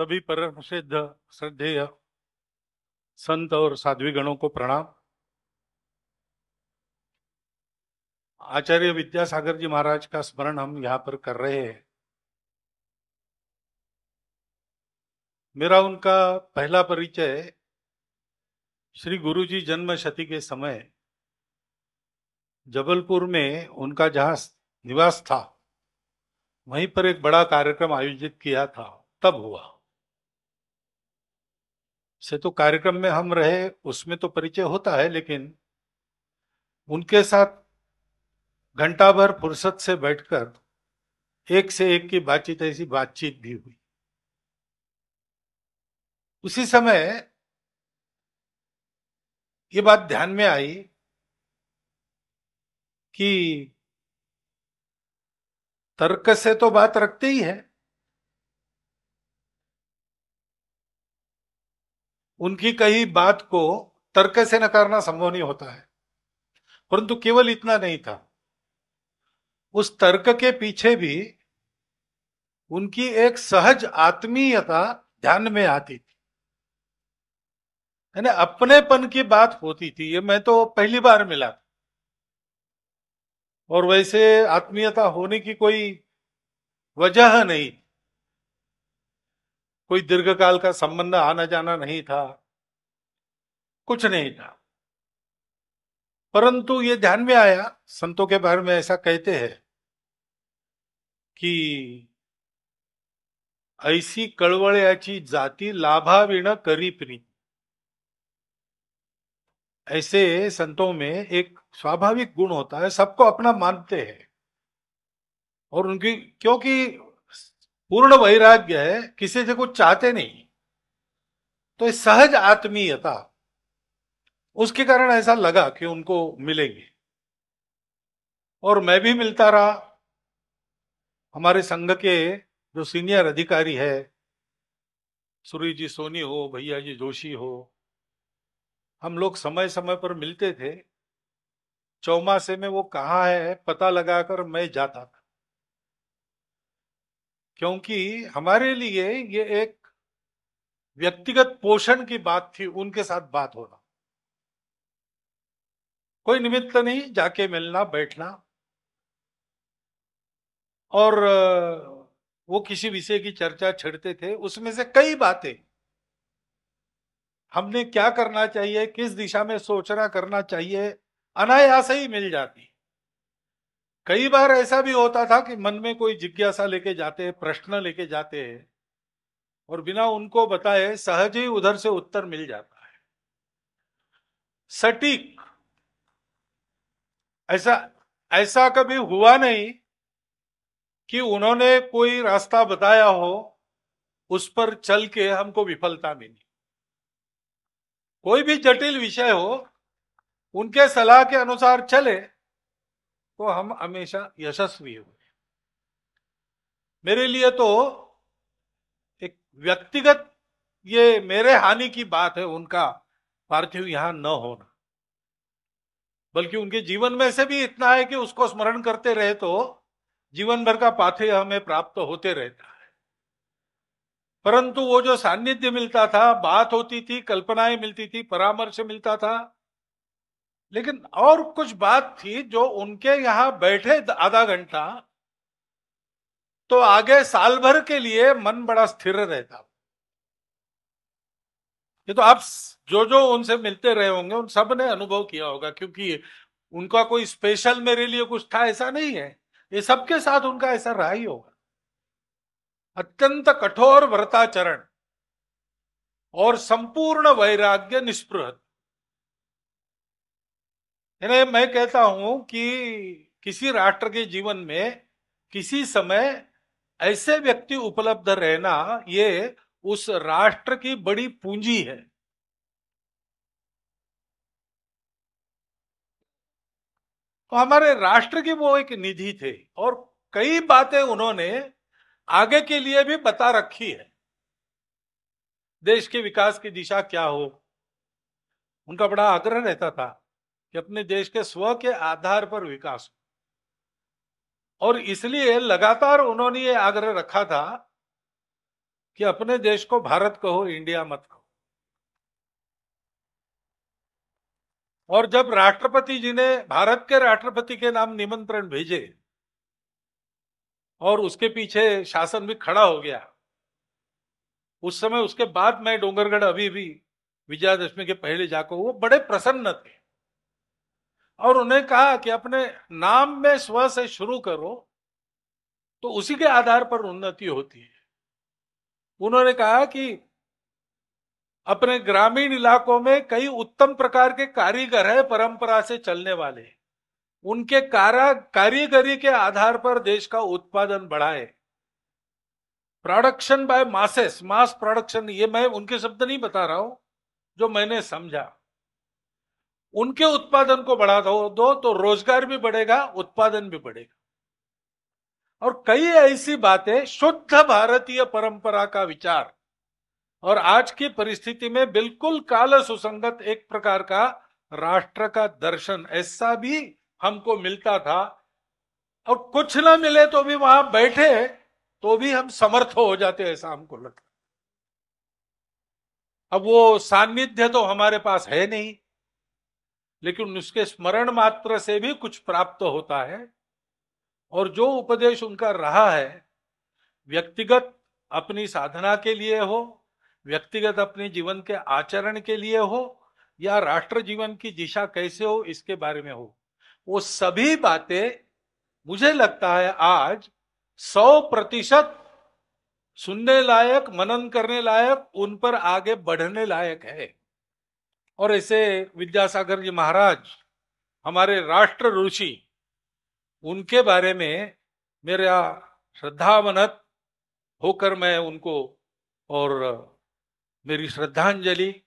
सभी परम सिद्ध श्रद्धेय संत और साध्वी गणों को प्रणाम आचार्य विद्यासागर जी महाराज का स्मरण हम यहाँ पर कर रहे हैं मेरा उनका पहला परिचय श्री गुरु जी जन्म शती के समय जबलपुर में उनका जहां निवास था वहीं पर एक बड़ा कार्यक्रम आयोजित किया था तब हुआ से तो कार्यक्रम में हम रहे उसमें तो परिचय होता है लेकिन उनके साथ घंटा भर फुर्सत से बैठकर एक से एक की बातचीत ऐसी बातचीत भी हुई उसी समय ये बात ध्यान में आई कि तर्क से तो बात रखते ही है उनकी कही बात को तर्क से नकारना संभव नहीं होता है परंतु केवल इतना नहीं था उस तर्क के पीछे भी उनकी एक सहज आत्मीयता ध्यान में आती थी यानी अपनेपन की बात होती थी ये मैं तो पहली बार मिला था और वैसे आत्मीयता होने की कोई वजह नहीं कोई दीर्घकाल का संबंध आना जाना नहीं था कुछ नहीं था परंतु ये ध्यान में आया संतों के बारे में ऐसा कहते हैं कि ऐसी कळवळ्याची जाति लाभाविण करी प्री ऐसे संतों में एक स्वाभाविक गुण होता है सबको अपना मानते हैं और उनकी क्योंकि पूर्ण वैराग्य है किसी से कुछ चाहते नहीं तो सहज आत्मीयता उसके कारण ऐसा लगा कि उनको मिलेंगे और मैं भी मिलता रहा हमारे संघ के जो सीनियर अधिकारी है सूर्य जी सोनी हो भैया जी जोशी हो हम लोग समय समय पर मिलते थे चौमासे में वो कहाँ है पता लगाकर मैं जाता था क्योंकि हमारे लिए ये एक व्यक्तिगत पोषण की बात थी उनके साथ बात होना कोई निमित्त नहीं जाके मिलना बैठना और वो किसी विषय की चर्चा छेड़ते थे उसमें से कई बातें हमने क्या करना चाहिए किस दिशा में सोचना करना चाहिए अनायास ही मिल जाती कई बार ऐसा भी होता था कि मन में कोई जिज्ञासा लेके जाते हैं प्रश्न लेके जाते हैं और बिना उनको बताए सहज ही उधर से उत्तर मिल जाता है सटीक ऐसा ऐसा कभी हुआ नहीं कि उन्होंने कोई रास्ता बताया हो उस पर चल के हमको विफलता मिली कोई भी जटिल विषय हो उनके सलाह के अनुसार चले तो हम हमेशा यशस्वी हुए मेरे लिए तो एक व्यक्तिगत ये मेरे हानि की बात है उनका पार्थिव यहां न होना बल्कि उनके जीवन में से भी इतना है कि उसको स्मरण करते रहे तो जीवन भर का पाथे हमें प्राप्त होते रहता है परंतु वो जो सान्निध्य मिलता था बात होती थी कल्पनाएं मिलती थी परामर्श मिलता था लेकिन और कुछ बात थी जो उनके यहां बैठे आधा घंटा तो आगे साल भर के लिए मन बड़ा स्थिर रहता ये तो आप जो जो उनसे मिलते रहे होंगे उन सब ने अनुभव किया होगा क्योंकि उनका कोई स्पेशल मेरे लिए कुछ था ऐसा नहीं है ये सबके साथ उनका ऐसा रहा ही होगा अत्यंत कठोर व्रताचरण और संपूर्ण वैराग्य निष्पृहत मैं कहता हूं कि किसी राष्ट्र के जीवन में किसी समय ऐसे व्यक्ति उपलब्ध रहना ये उस राष्ट्र की बड़ी पूंजी है तो हमारे राष्ट्र की वो एक निधि थे और कई बातें उन्होंने आगे के लिए भी बता रखी है देश के विकास की दिशा क्या हो उनका बड़ा आग्रह रहता था कि अपने देश के स्व के आधार पर विकास हो और इसलिए लगातार उन्होंने ये आग्रह रखा था कि अपने देश को भारत कहो इंडिया मत कहो और जब राष्ट्रपति जी ने भारत के राष्ट्रपति के नाम निमंत्रण भेजे और उसके पीछे शासन भी खड़ा हो गया उस समय उसके बाद मैं डोंगरगढ़ अभी भी विजयादशमी के पहले जाकर वो बड़े प्रसन्न थे और उन्हें कहा कि अपने नाम में स्व से शुरू करो तो उसी के आधार पर उन्नति होती है उन्होंने कहा कि अपने ग्रामीण इलाकों में कई उत्तम प्रकार के कारीगर है परंपरा से चलने वाले उनके कारा कारीगरी के आधार पर देश का उत्पादन बढ़ाए production by masses mass production ये मैं उनके शब्द नहीं बता रहा हूं जो मैंने समझा उनके उत्पादन को बढ़ा दो तो रोजगार भी बढ़ेगा उत्पादन भी बढ़ेगा और कई ऐसी बातें शुद्ध भारतीय परंपरा का विचार और आज की परिस्थिति में बिल्कुल काल सुसंगत एक प्रकार का राष्ट्र का दर्शन ऐसा भी हमको मिलता था और कुछ ना मिले तो भी वहां बैठे तो भी हम समर्थ हो जाते ऐसा हमको लगता अब वो सानिध्य तो हमारे पास है नहीं लेकिन उसके स्मरण मात्र से भी कुछ प्राप्त होता है और जो उपदेश उनका रहा है व्यक्तिगत अपनी साधना के लिए हो व्यक्तिगत अपने जीवन के आचरण के लिए हो या राष्ट्र जीवन की दिशा कैसे हो इसके बारे में हो वो सभी बातें मुझे लगता है आज सौ प्रतिशत सुनने लायक मनन करने लायक उन पर आगे बढ़ने लायक है और ऐसे विद्यासागर जी महाराज हमारे राष्ट्र ऋषि उनके बारे में मेरा श्रद्धावनत होकर मैं उनको और मेरी श्रद्धांजलि